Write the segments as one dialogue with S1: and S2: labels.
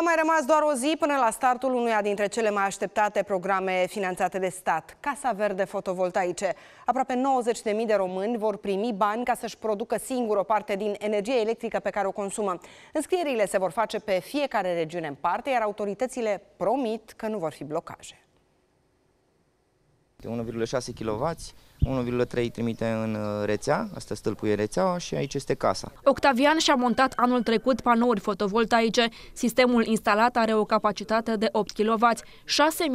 S1: A mai rămas doar o zi până la startul unuia dintre cele mai așteptate programe finanțate de stat, Casa Verde Fotovoltaice. Aproape 90.000 de români vor primi bani ca să-și producă singur o parte din energie electrică pe care o consumă. Înscrierile se vor face pe fiecare regiune în parte, iar autoritățile promit că nu vor fi blocaje.
S2: 1,6 kW 1,3 trimite în uh, rețea, asta stâlpuie rețeaua și aici este casa.
S1: Octavian și-a montat anul trecut panouri fotovoltaice. Sistemul instalat are o capacitate de 8 kW. 6.000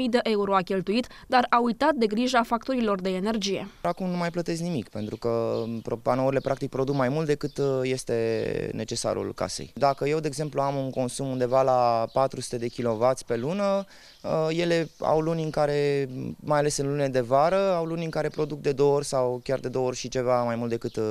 S1: de euro a cheltuit, dar a uitat de grija factorilor de energie.
S2: Acum nu mai plătesc nimic, pentru că um, panourile practic produc mai mult decât uh, este necesarul casei. Dacă eu, de exemplu, am un consum undeva la 400 de kW pe lună, uh, ele au luni în care, mai ales în luni de vară, au luni în care produc de două ori sau chiar de două ori și ceva mai mult decât uh,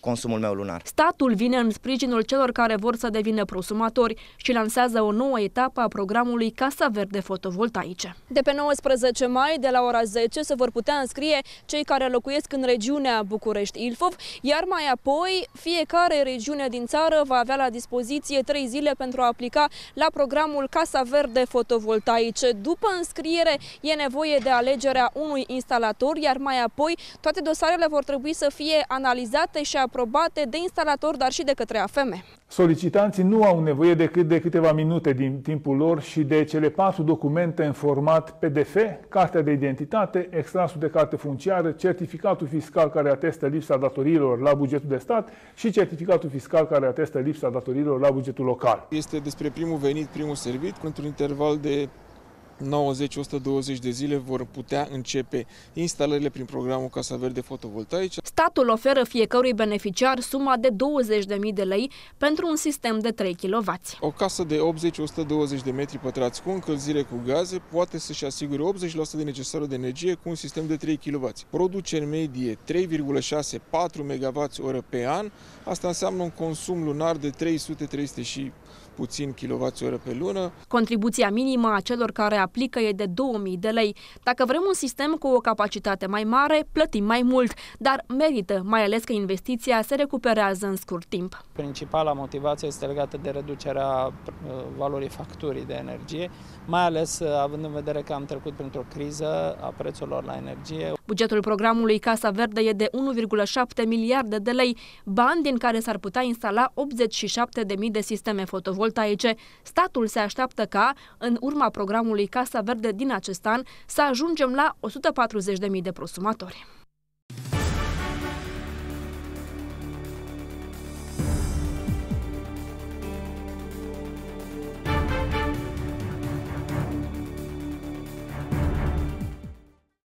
S2: consumul meu lunar.
S1: Statul vine în sprijinul celor care vor să devină prosumatori și lansează o nouă etapă a programului Casa Verde Fotovoltaice. De pe 19 mai, de la ora 10, se vor putea înscrie cei care locuiesc în regiunea București-Ilfov, iar mai apoi fiecare regiune din țară va avea la dispoziție 3 zile pentru a aplica la programul Casa Verde Fotovoltaice. După înscriere, e nevoie de alegerea unui instalator, iar mai apoi Apoi, toate dosarele vor trebui să fie analizate și aprobate de instalator, dar și de către AFM.
S3: Solicitanții nu au nevoie decât de câteva minute din timpul lor și de cele patru documente în format PDF, cartea de identitate, extrasul de carte funciară, certificatul fiscal care atestă lipsa datoriilor la bugetul de stat și certificatul fiscal care atestă lipsa datoriilor la bugetul local. Este despre primul venit, primul servit, într-un interval de 90-120 de zile vor putea începe instalările prin programul Casa Verde Fotovoltaice.
S1: Statul oferă fiecărui beneficiar suma de 20.000 de lei pentru un sistem de 3 kW. O
S3: casă de 80-120 de metri pătrați cu încălzire cu gaze poate să-și asigure 80% de necesarul de energie cu un sistem de 3 kW. Produce în medie 3,64 MWh pe an. Asta înseamnă un consum lunar de 300-300 și puțin kWh pe lună.
S1: Contribuția minimă a celor care aplică e de 2000 de lei. Dacă vrem un sistem cu o capacitate mai mare, plătim mai mult, dar merită, mai ales că investiția se recuperează în scurt timp.
S2: Principala motivație este legată de reducerea uh, valorii facturii de energie, mai ales uh, având în vedere că am trecut printr-o criză a prețurilor la energie.
S1: Bugetul programului Casa Verde e de 1,7 miliarde de lei, bani din care s-ar putea instala 87.000 de sisteme fotovoltaice. Statul se așteaptă ca, în urma programului Casa Verde din acest an să ajungem la 140.000 de prosumatori.